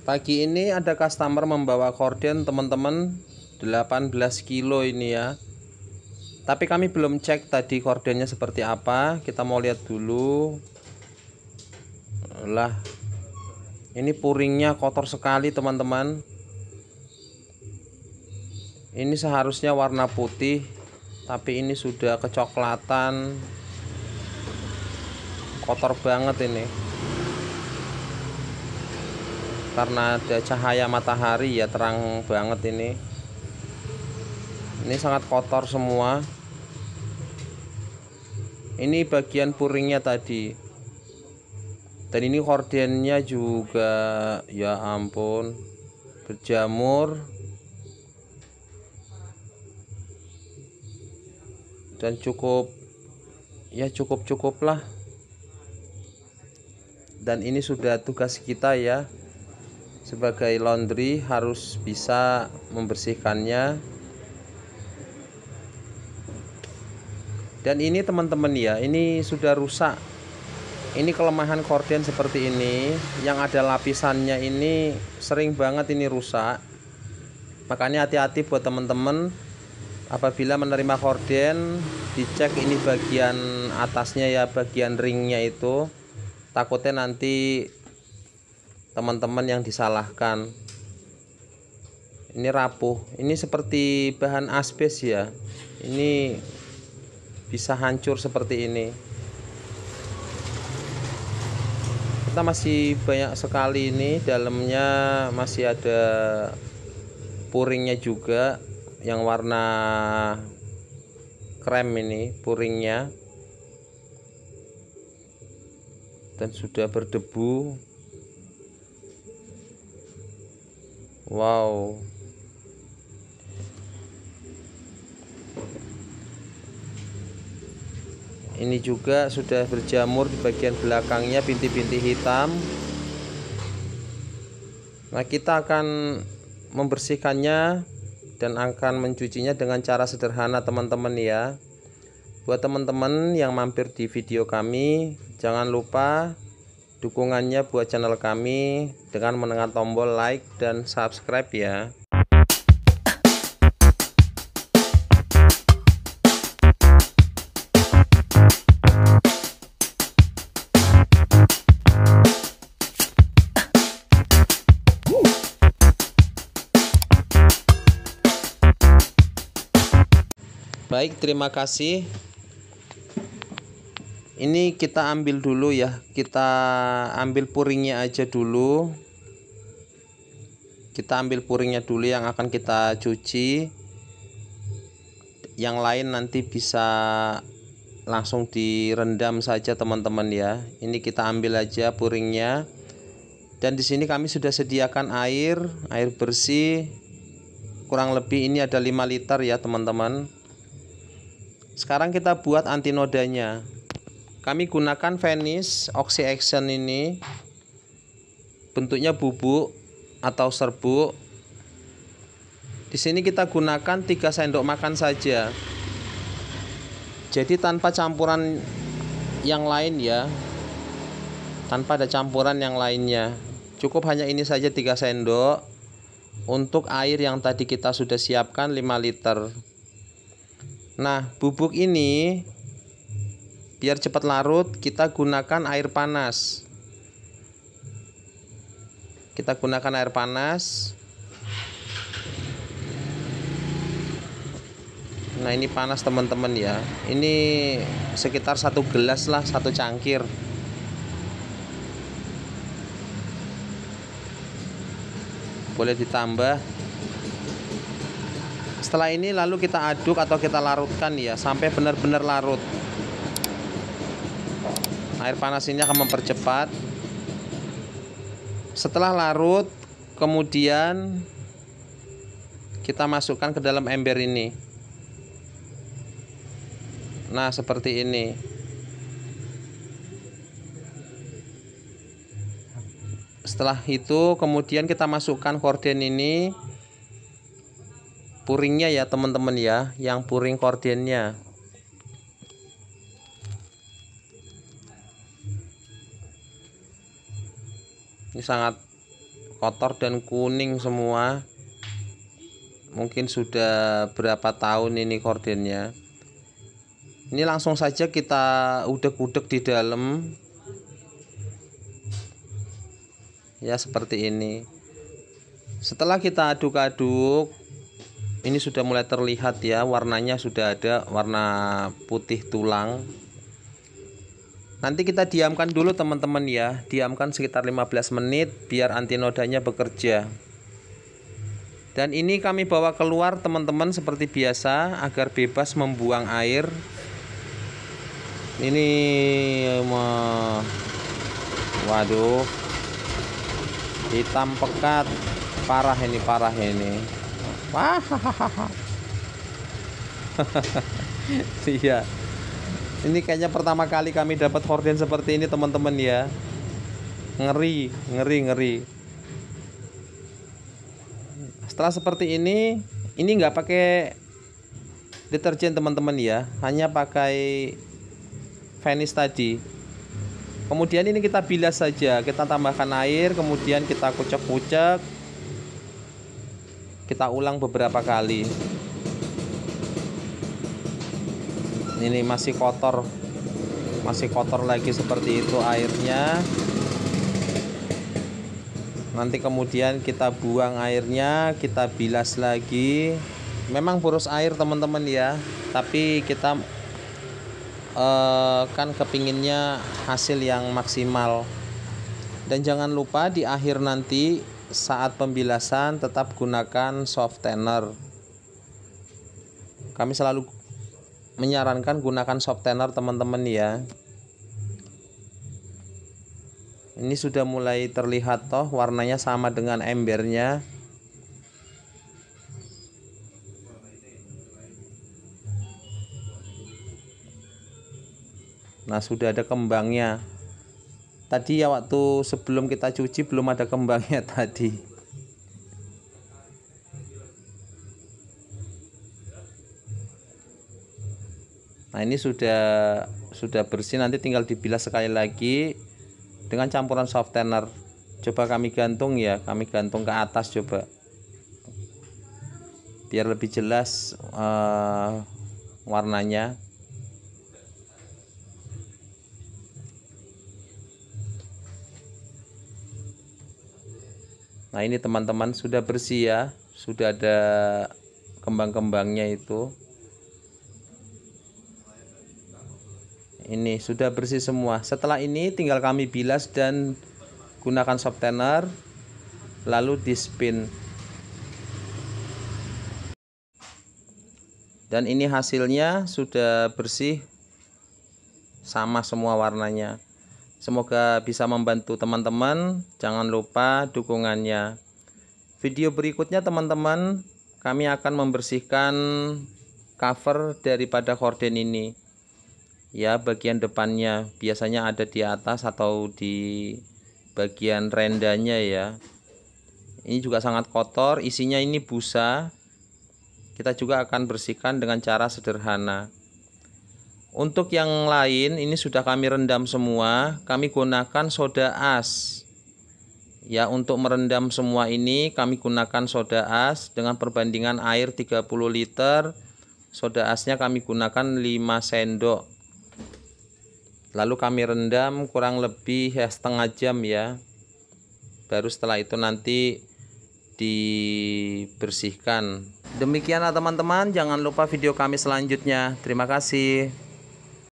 Pagi ini ada customer membawa korden teman-teman 18 kilo ini ya Tapi kami belum cek tadi kordennya seperti apa Kita mau lihat dulu Lah Ini puringnya kotor sekali teman-teman Ini seharusnya warna putih Tapi ini sudah kecoklatan Kotor banget ini karena ada cahaya matahari ya terang banget ini ini sangat kotor semua ini bagian puringnya tadi dan ini kordennya juga ya ampun berjamur dan cukup ya cukup cukup lah dan ini sudah tugas kita ya sebagai laundry harus bisa membersihkannya dan ini teman-teman ya ini sudah rusak ini kelemahan korden seperti ini yang ada lapisannya ini sering banget ini rusak makanya hati-hati buat teman-teman apabila menerima korden dicek ini bagian atasnya ya bagian ringnya itu takutnya nanti teman-teman yang disalahkan ini rapuh ini seperti bahan asbes ya ini bisa hancur seperti ini kita masih banyak sekali ini dalamnya masih ada puringnya juga yang warna krem ini puringnya dan sudah berdebu wow ini juga sudah berjamur di bagian belakangnya binti-binti hitam nah kita akan membersihkannya dan akan mencucinya dengan cara sederhana teman-teman ya buat teman-teman yang mampir di video kami jangan lupa dukungannya buat channel kami dengan menekan tombol like dan subscribe ya. Baik, terima kasih ini kita ambil dulu ya kita ambil puringnya aja dulu kita ambil puringnya dulu yang akan kita cuci yang lain nanti bisa langsung direndam saja teman-teman ya ini kita ambil aja puringnya dan di sini kami sudah sediakan air air bersih kurang lebih ini ada 5 liter ya teman-teman sekarang kita buat antinodanya kami gunakan venis Oxy Action ini bentuknya bubuk atau serbuk di sini kita gunakan 3 sendok makan saja jadi tanpa campuran yang lain ya tanpa ada campuran yang lainnya cukup hanya ini saja 3 sendok untuk air yang tadi kita sudah siapkan 5 liter nah bubuk ini biar cepat larut kita gunakan air panas kita gunakan air panas nah ini panas teman-teman ya ini sekitar satu gelas lah satu cangkir boleh ditambah setelah ini lalu kita aduk atau kita larutkan ya sampai benar-benar larut air panas ini akan mempercepat setelah larut kemudian kita masukkan ke dalam ember ini nah seperti ini setelah itu kemudian kita masukkan korden ini puringnya ya teman-teman ya yang puring kordennya ini sangat kotor dan kuning semua mungkin sudah berapa tahun ini kordennya ini langsung saja kita udek-udek di dalam ya seperti ini setelah kita aduk-aduk ini sudah mulai terlihat ya warnanya sudah ada warna putih tulang Nanti kita diamkan dulu teman-teman ya Diamkan sekitar 15 menit biar anti nodanya bekerja Dan ini kami bawa keluar teman-teman seperti biasa Agar bebas membuang air Ini Waduh Hitam pekat Parah ini parah ini Wah Iya ini kayaknya pertama kali kami dapat horden seperti ini teman-teman ya ngeri ngeri ngeri setelah seperti ini ini nggak pakai deterjen teman-teman ya hanya pakai finish tadi kemudian ini kita bilas saja kita tambahkan air kemudian kita kucek-kucek kita ulang beberapa kali ini masih kotor masih kotor lagi seperti itu airnya nanti kemudian kita buang airnya kita bilas lagi memang boros air teman-teman ya tapi kita eh, kan kepinginnya hasil yang maksimal dan jangan lupa di akhir nanti saat pembilasan tetap gunakan softener. kami selalu menyarankan gunakan softener teman-teman ya ini sudah mulai terlihat toh warnanya sama dengan embernya nah sudah ada kembangnya tadi ya waktu sebelum kita cuci belum ada kembangnya tadi Nah, ini sudah sudah bersih nanti tinggal dibilas sekali lagi dengan campuran softener. Coba kami gantung ya, kami gantung ke atas coba. Biar lebih jelas uh, warnanya. Nah, ini teman-teman sudah bersih ya. Sudah ada kembang-kembangnya itu. ini sudah bersih semua setelah ini tinggal kami bilas dan gunakan softener lalu di spin dan ini hasilnya sudah bersih sama semua warnanya semoga bisa membantu teman-teman jangan lupa dukungannya video berikutnya teman-teman kami akan membersihkan cover daripada korden ini ya bagian depannya biasanya ada di atas atau di bagian rendanya ya ini juga sangat kotor isinya ini busa kita juga akan bersihkan dengan cara sederhana untuk yang lain ini sudah kami rendam semua kami gunakan soda as ya untuk merendam semua ini kami gunakan soda as dengan perbandingan air 30 liter soda asnya kami gunakan 5 sendok lalu kami rendam kurang lebih ya setengah jam ya baru setelah itu nanti dibersihkan demikianlah teman-teman jangan lupa video kami selanjutnya terima kasih